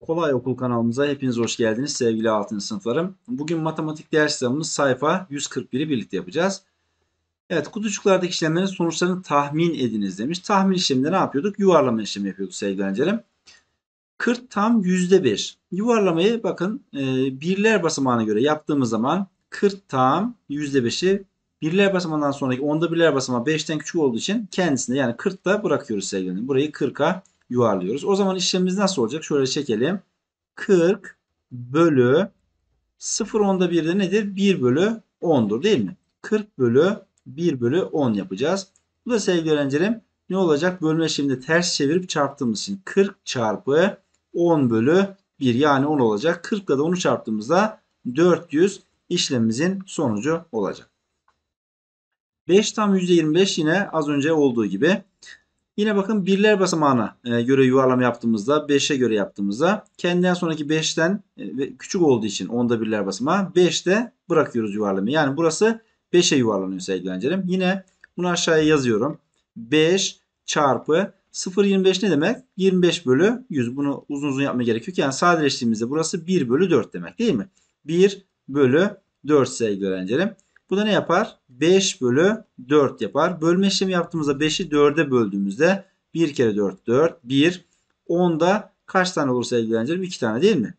Kolay Okul kanalımıza hepiniz hoş geldiniz sevgili 6. sınıflarım. Bugün matematik ders kitabımız sayfa 141'i birlikte yapacağız. Evet kutucuklardaki işlemlerin sonuçlarını tahmin ediniz demiş. Tahmin işleminde ne yapıyorduk? Yuvarlama işlemi yapıyorduk sevgili öğrencilerim. 40 tam %1. Yuvarlamayı bakın e, birler basamağına göre yaptığımız zaman 40 tam %5'i birler basamağından sonraki onda birler basamağı 5'ten küçük olduğu için kendisine yani 40'da bırakıyoruz sevgili öğrencilerim. Burayı 40'a yuvarlıyoruz. O zaman işlemimiz nasıl olacak? Şöyle çekelim. 40 bölü 0 onda nedir? 1 bölü 10'dur değil mi? 40 bölü 1 bölü 10 yapacağız. Bu da sevgili öğrencilerim ne olacak? Bölme şimdi ters çevirip çarptığımız için 40 çarpı 10 bölü 1 yani 10 olacak. 40 ile de 10'u çarptığımızda 400 işlemimizin sonucu olacak. 5 tam %25 yine az önce olduğu gibi. Yine bakın birler basamağına e, göre yuvarlama yaptığımızda 5'e göre yaptığımızda kendinden sonraki 5'ten e, küçük olduğu için onda birler basamağı 5'te bırakıyoruz yuvarlamayı. Yani burası 5'e yuvarlanıyor sevgili öğrencilerim. Yine bunu aşağıya yazıyorum. 5 çarpı 0.25 ne demek? 25 bölü 100. Bunu uzun uzun yapma gerekiyor. yok. Yani sadeleştiğimizde burası 1 bölü 4 demek değil mi? 1 bölü 4 sevgili öğrencilerim. Bu da ne yapar? 5 bölü 4 yapar. Bölme işlemi yaptığımızda 5'i 4'e böldüğümüzde 1 kere 4 4 1 10'da kaç tane olursa ilgileneceğim? 2 tane değil mi?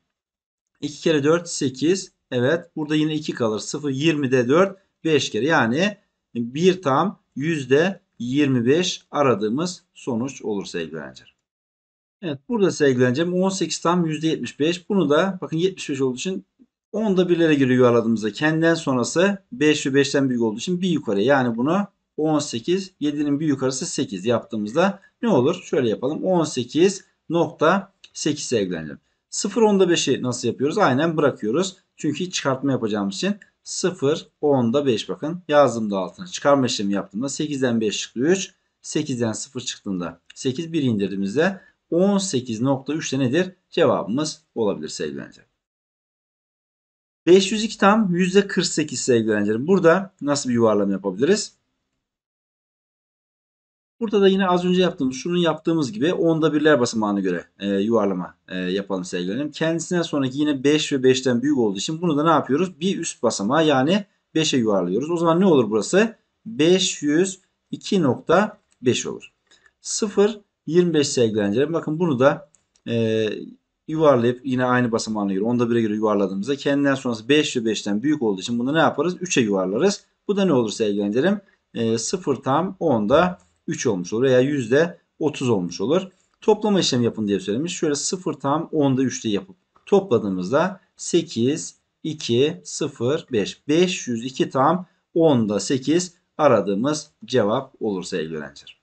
2 kere 4 8 evet burada yine 2 kalır 0 20'de 4 5 kere yani 1 tam %25 aradığımız sonuç olur sevgili Evet burada sevgili öğrencim 18 tam %75 bunu da bakın 75 olduğu için Onda birlere göre yuvarladığımızda kendinden sonrası 5 ve 5'ten büyük olduğu için bir yukarı. Yani bunu 18, 7'nin bir yukarısı 8 yaptığımızda ne olur? Şöyle yapalım. 18 nokta 8 sevgilendirim. 0 onda 5'i nasıl yapıyoruz? Aynen bırakıyoruz. Çünkü çıkartma yapacağımız için 0 onda 5 bakın. Yazdığımda altına çıkarma işlemi yaptığımda 8'den 5 çıktı 3. 8'den 0 çıktığında 8 1 indirdiğimizde 18.3'te nedir? Cevabımız olabilir sevgilendirim. 502 tam %48 sevgili öğrencilerim. Burada nasıl bir yuvarlama yapabiliriz? Burada da yine az önce yaptığımız, şunun yaptığımız gibi onda birler basamağına göre e, yuvarlama e, yapalım sevgili öğrencilerim. Kendisinden sonraki yine 5 ve 5'ten büyük olduğu için bunu da ne yapıyoruz? Bir üst basamağı yani 5'e yuvarlıyoruz. O zaman ne olur burası? 502.5 olur. 0, 25 sevgili öğrencilerim. Bakın bunu da e, yuvarlayıp yine aynı basamağına göre onda bire göre yuvarladığımızda kendinden sonrası 5 ve 5'ten büyük olduğu için bunu ne yaparız? 3'e yuvarlarız. Bu da ne olur sevgili gençlerim? E, 0 tam 10'da 3 olmuş olur veya yüzde 30 olmuş olur. Toplama işlemi yapın diye söylemiş. Şöyle 0 tam 10'da 3'te yapıp topladığımızda 8, 2, 0, 5. 502 tam 10'da 8 aradığımız cevap olur sevgili öğrenciler.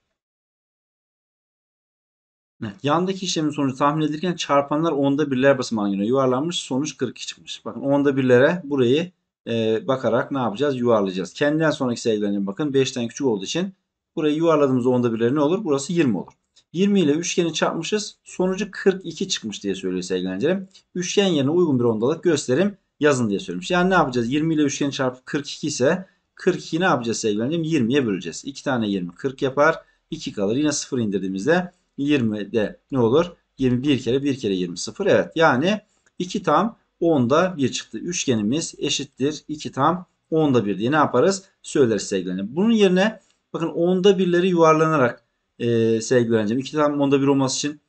Evet, yandaki işlemin sonucu tahmin edilirken çarpanlar onda birler basamağına göre yuvarlanmış. Sonuç 42 çıkmış. Bakın onda birlere burayı e, bakarak ne yapacağız? Yuvarlayacağız. Kendinden sonraki sayılarına bakın. 5'ten küçük olduğu için burayı yuvarladığımız onda birler ne olur? Burası 20 olur. 20 ile üçgeni çarpmışız. Sonucu 42 çıkmış diye söylüyor sevgili Üçgen yerine uygun bir ondalık gösterim yazın diye söylemiş. Yani ne yapacağız? 20 ile üçgeni çarpıp 42 ise 42 ne yapacağız sevgili 20'ye böleceğiz. 2 tane 20 40 yapar. 2 kalır. Yine 0 indirdiğimizde 20 de ne olur? 21 kere 1 kere 20 0. Evet yani 2 tam 10'da 1 çıktı. Üçgenimiz eşittir 2 tam 10'da 1 diye ne yaparız? Söyleriz sevgili Bunun yerine bakın 10'da 1'leri yuvarlanarak e, sevgili öğrencim. 2 tam 10'da 1 olması için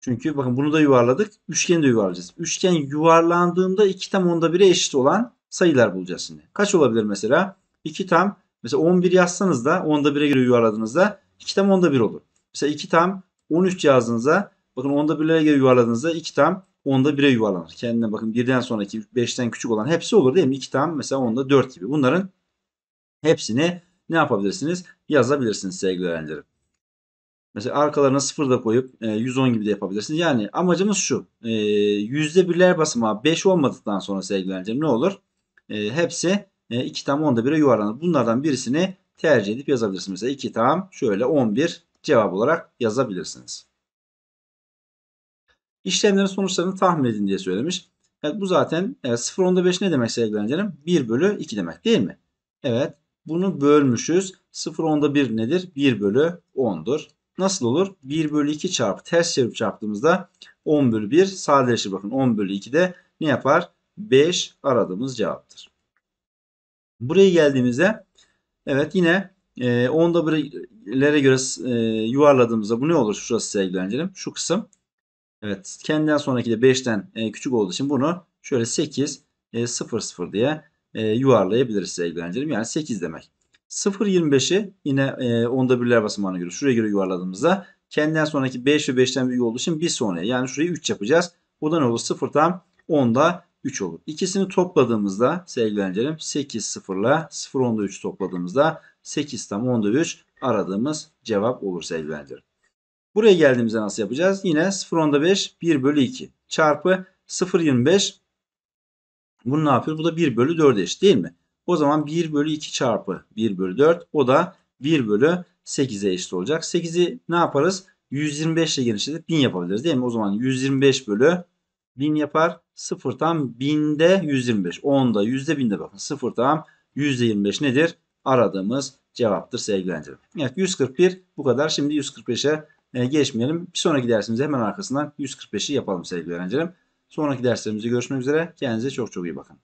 çünkü bakın bunu da yuvarladık. Üçgeni de yuvarlayacağız. Üçgen yuvarlandığında 2 tam 10'da 1'e eşit olan sayılar bulacağız şimdi. Kaç olabilir mesela? 2 tam mesela 11 yazsanız da 10'da 1'e göre yuvarladığınızda 2 tam 10'da 1 olur. Mesela 2 tam 13 yazdığınızda bakın onda birlere göre yuvarladığınızda 2 tam onda 1'e yuvarlanır. Kendine bakın birden sonraki 5'ten küçük olan hepsi olur değil mi? 2 tam mesela onda 4 gibi. Bunların hepsini ne yapabilirsiniz? Yazabilirsiniz sevgili öğrencilerim. Mesela arkalarına sıfır da koyup 110 e, gibi de yapabilirsiniz. Yani amacımız şu. E, yüzde birler basamağı 5 olmadıktan sonra sevgili öğrencilerim ne olur? E, hepsi 2 tam onda 1'e yuvarlanır. Bunlardan birisini tercih edip yazabilirsiniz. Mesela 2 tam şöyle 11 cevap olarak yazabilirsiniz. İşlemlerin sonuçlarını tahmin edin diye söylemiş. Evet bu zaten evet, onda 5 ne demek sevgili öğrencilerim? 1 bölü 2 demek değil mi? Evet bunu bölmüşüz. 0 onda 1 nedir? 1 bölü 10'dur. Nasıl olur? 1 bölü 2 çarpı ters çevirip çarptığımızda 10 bölü 1 sadeleşir. Bakın 10 bölü 2 de ne yapar? 5 aradığımız cevaptır. Buraya geldiğimizde evet yine e, ee, 10W'lere göre e, yuvarladığımızda bu ne olur? Şurası sevgili öğrencilerim. Şu kısım. Evet. Kendinden sonraki de 5'ten e, küçük olduğu için bunu şöyle 8 e, 0 0 diye e, yuvarlayabiliriz sevgili öğrencilerim. Yani 8 demek. 0.25'i yine e, onda birler basamağına göre şuraya göre yuvarladığımızda kendinden sonraki 5 ve 5'ten büyük olduğu için bir sonraya yani şurayı 3 yapacağız. Bu da ne olur? 0 tam 10'da 3 olur. İkisini topladığımızda sevgili öğrencilerim 8 0 ile 0 10'da 3 topladığımızda 8 tam onda 3 aradığımız cevap olur sevgili öğrencilerim. Buraya geldiğimizde nasıl yapacağız? Yine 0 onda 5 1 bölü 2 çarpı 0 25 bunu ne yapıyor? Bu da 1 bölü 4 eşit değil mi? O zaman 1 bölü 2 çarpı 1 bölü 4 o da 1 bölü 8'e eşit olacak. 8'i ne yaparız? 125 ile genişletip 1000 yapabiliriz değil mi? O zaman 125 bölü 1000 yapar. 0 tam 1000'de 125. 10'da 100'de 1000'de bakın 0 tam %25 nedir? aradığımız cevaptır sevgili öğrencilerim. Evet 141 bu kadar. Şimdi 145'e e, geçmeyelim. Bir sonraki dersimize hemen arkasından 145'i yapalım sevgili öğrencilerim. Sonraki derslerimizde görüşmek üzere. Kendinize çok çok iyi bakın.